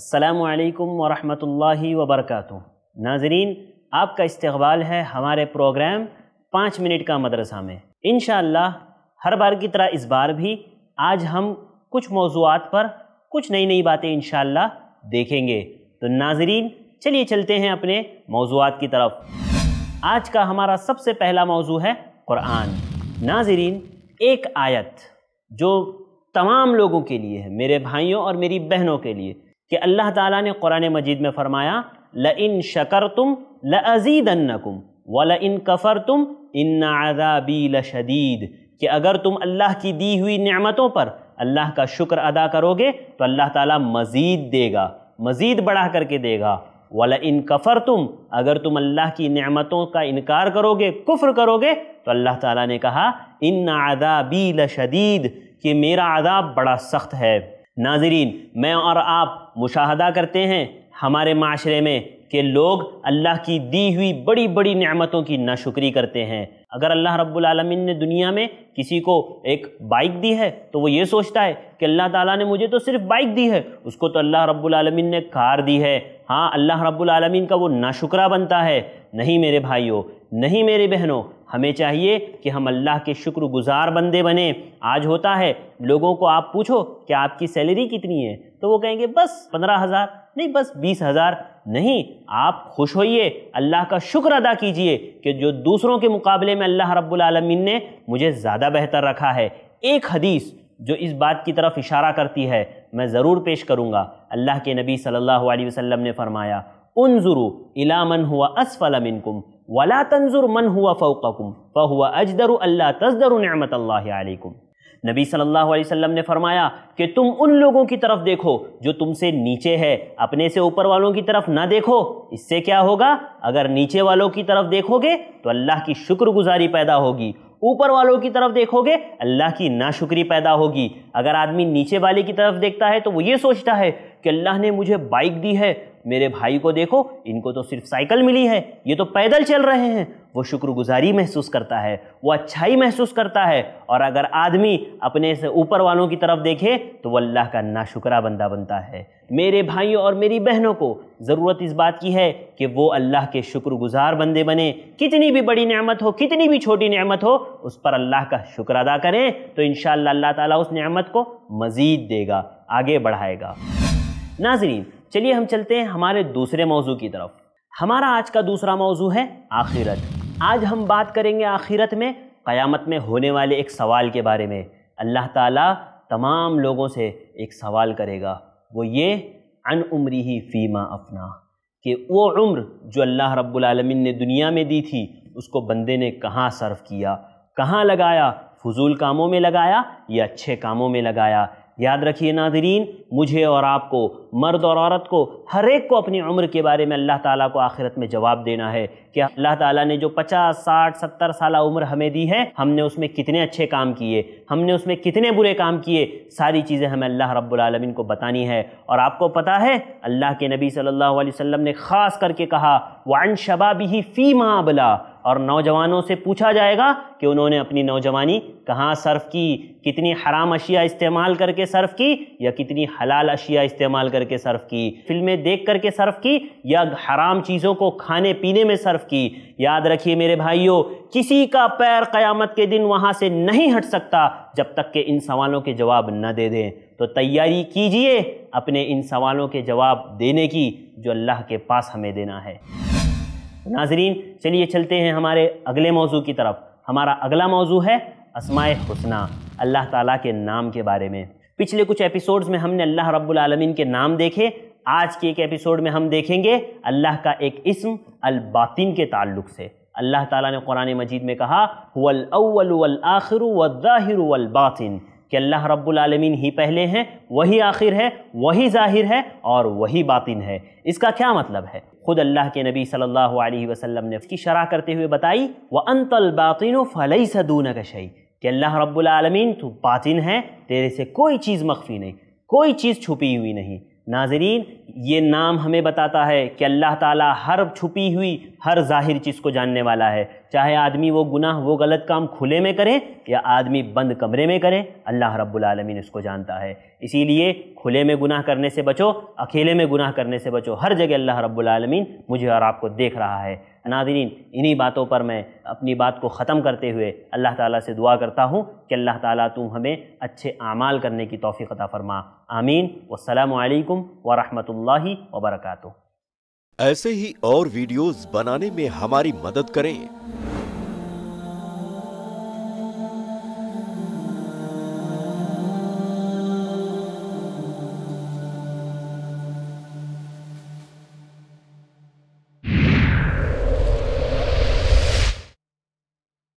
السلام علیکم ورحمۃ اللہ وبرکاتہ ناظرین آپ کا استقبال ہے ہمارے پروگرام پانچ منٹ کا مدرسہ میں انشاءاللہ ہر بار کی طرح اس بار بھی آج ہم کچھ موضوعات پر کچھ نئی نئی باتیں انشاءاللہ دیکھیں گے تو ناظرین چلیے چلتے ہیں اپنے موضوعات کی طرف آج کا ہمارا سب سے پہلا موضوع ہے قرآن ناظرین ایک آیت جو تمام لوگوں کے لیے ہے میرے بھائیوں اور میری بہنوں کے لیے کہ اللہ تعالیٰ نے قرآن مجید میں فرمایا لَإِن شَكَرْتُمْ لَأَزِيدَنَّكُمْ وَلَإِن كَفَرْتُمْ إِنَّ عَذَابِي لَشَدِيدٌ کہ اگر تم اللہ کی دی ہوئی نعمتوں پر اللہ کا شکر ادا کرو گے تو اللہ تعالیٰ مزید دے گا مزید بڑھا کر کے دے گا وَلَإِن كَفَرْتُمْ اگر تم اللہ کی نعمتوں کا انکار کرو گے کفر کرو گے تو اللہ تعالیٰ نے کہا ان عَذَابِي بى کہ میرا عذاب بڑا سخت ہے ناظرین میں اور آپ مشاہدہ کرتے ہیں ہمارے معاشرے میں کہ لوگ اللہ کی دی ہوئی بڑی بڑی نعمتوں کی ناشکری کرتے ہیں اگر اللہ رب العالمین نے دنیا میں کسی کو ایک بائک دی ہے تو وہ یہ سوچتا ہے کہ اللہ تعالیٰ نے مجھے تو صرف بائک دی ہے اس کو تو اللہ رب العالمین نے کار دی ہے ہاں اللہ رب العالمین کا وہ ناشکرہ بنتا ہے نہیں میرے بھائیو نہیں میرے بہنوں ہمیں چاہیے کہ ہم اللہ کے شکر گزار بندے بنیں آج ہوتا ہے لوگوں کو آپ پوچھو کہ آپ کی سیلری کتنی ہے تو وہ کہیں گے بس پندرہ ہزار نہیں بس بیس ہزار نہیں آپ خوش ہوئیے اللہ کا شکر ادا کیجئے کہ جو دوسروں کے مقابلے میں اللہ رب العالمین نے مجھے زیادہ بہتر رکھا ہے ایک حدیث جو اس بات کی طرف اشارہ کرتی ہے میں ضرور پیش کروں گا اللہ کے نبی صلی اللہ علیہ وسلم نے فرمایا انظروا الی من ہوا اسفل منکم ولا تنظر من ہوا فوقکم فہو اجدر اللہ تزدر نعمت اللہ علیکم نبی صلی اللہ علیہ وسلم نے فرمایا کہ تم ان لوگوں کی طرف دیکھو جو تم سے نیچے ہے اپنے سے اوپر والوں کی طرف نہ دیکھو اس سے کیا ہوگا اگر نیچے والوں کی طرف دیکھو گے تو اللہ کی شکر گزاری پیدا ہوگی اوپر والوں کی طرف دیکھو گے اللہ کی ناشکری پیدا ہوگی اگر آدمی نیچے والے کی طرف دیکھتا ہے تو وہ یہ سوچتا ہے کہ اللہ نے مجھے بائک دی ہے میرے بھائی کو دیکھو ان کو تو صرف سائیکل ملی ہے یہ تو پیدل چل رہے ہیں وہ شکر گزاری محسوس کرتا ہے وہ اچھائی محسوس کرتا ہے اور اگر آدمی اپنے سے اوپر والوں کی طرف دیکھے تو وہ اللہ کا ناشکرہ بندہ بنتا ہے میرے بھائیوں اور میری بہنوں کو ضرورت اس بات کی ہے کہ وہ اللہ کے شکر گزار بندے بنے کتنی بھی بڑی نعمت ہو کتنی بھی چھوٹی نعمت ہو اس پر اللہ کا شکر ادا کریں تو انشاءاللہ اللہ تعالیٰ اس نعمت کو مزید دے گا آگے بڑھائے گا ناظرین چلیے ہم چلتے ہیں ہمارے دوسرے موضوع کی طرف ہمارا آج کا دوسرا موضوع ہے آخرت آج ہم بات کریں گے آخرت میں قیامت میں ہونے والے ایک سوال کے بارے میں اللہ تعالیٰ تمام لوگوں سے ایک سوال کرے گا وہ یہ ان عمری ہی فیما افنا کہ وہ عمر جو اللہ رب العالمین نے دنیا میں دی تھی اس کو بندے نے کہاں صرف کیا کہاں لگایا فضول کاموں میں لگایا یا اچھے کاموں میں لگایا یاد رکھیے ناظرین مجھے اور آپ کو مرد اور عورت کو ہر ایک کو اپنی عمر کے بارے میں اللہ تعالیٰ کو آخرت میں جواب دینا ہے کہ اللہ تعالیٰ نے جو پچاس ساٹھ ستر سالہ عمر ہمیں دی ہے ہم نے اس میں کتنے اچھے کام کیے ہم نے اس میں کتنے برے کام کیے ساری چیزیں ہمیں اللہ رب العالمین کو بتانی ہے اور آپ کو پتہ ہے اللہ کے نبی صلی اللہ علیہ وسلم نے خاص کر کے کہا وَعَنْ شَبَابِهِ فِي ہی فی اور نوجوانوں سے پوچھا جائے گا کہ انہوں نے اپنی نوجوانی کہاں صرف کی کتنی حرام اشیاء استعمال کر کے صرف کی یا کتنی حلال اشیاء استعمال کر کے صرف کی فلمیں دیکھ کر کے صرف کی یا حرام چیزوں کو کھانے پینے میں صرف کی یاد رکھیے میرے بھائیوں کسی کا پیر قیامت کے دن وہاں سے نہیں ہٹ سکتا جب تک کہ ان سوالوں کے جواب نہ دے دیں تو تیاری کیجئے اپنے ان سوالوں کے جواب دینے کی جو اللہ کے پاس ہمیں دینا ہے ناظرین چلیے چلتے ہیں ہمارے اگلے موضوع کی طرف ہمارا اگلا موضوع ہے اسماع حسنہ اللہ تعالیٰ کے نام کے بارے میں پچھلے کچھ ایپیسوڈز میں ہم نے اللہ رب العالمین کے نام دیکھے آج کے ایک ایپیسوڈ میں ہم دیکھیں گے اللہ کا ایک اسم الباطن کے تعلق سے اللہ تعالیٰ نے قرآن مجید میں کہا الاول والآخر والظاہر والباطن کہ اللہ رب العالمین ہی پہلے ہیں وہی آخر ہے وہی ظاہر ہے اور وہی باطن ہے اس کا کیا مطلب ہے خود اللہ کے نبی صلی اللہ علیہ وسلم نے اس کی شرح کرتے ہوئے بتائی وہ انت الباطن و فلئی سدون کہ اللہ رب العالمین تو باطن ہے تیرے سے کوئی چیز مخفی نہیں کوئی چیز چھپی ہوئی نہیں ناظرین یہ نام ہمیں بتاتا ہے کہ اللہ تعالیٰ ہر چھپی ہوئی ہر ظاہر چیز کو جاننے والا ہے چاہے آدمی وہ گناہ وہ غلط کام کھلے میں کریں یا آدمی بند کمرے میں کریں اللہ رب العالمین اس کو جانتا ہے اسی لیے کھلے میں گناہ کرنے سے بچو اکیلے میں گناہ کرنے سے بچو ہر جگہ اللہ رب العالمین مجھے اور آپ کو دیکھ رہا ہے ناظرین انہی باتوں پر میں اپنی بات کو ختم کرتے ہوئے اللہ تعالیٰ سے دعا کرتا ہوں کہ اللہ تعالیٰ تم ہمیں اچھے اعمال کرنے کی توفیق عطا فرما آمین والسلام علیکم ورحمۃ اللہ وبرکاتہ ایسے ہی اور ویڈیوز بنانے میں ہماری مدد کریں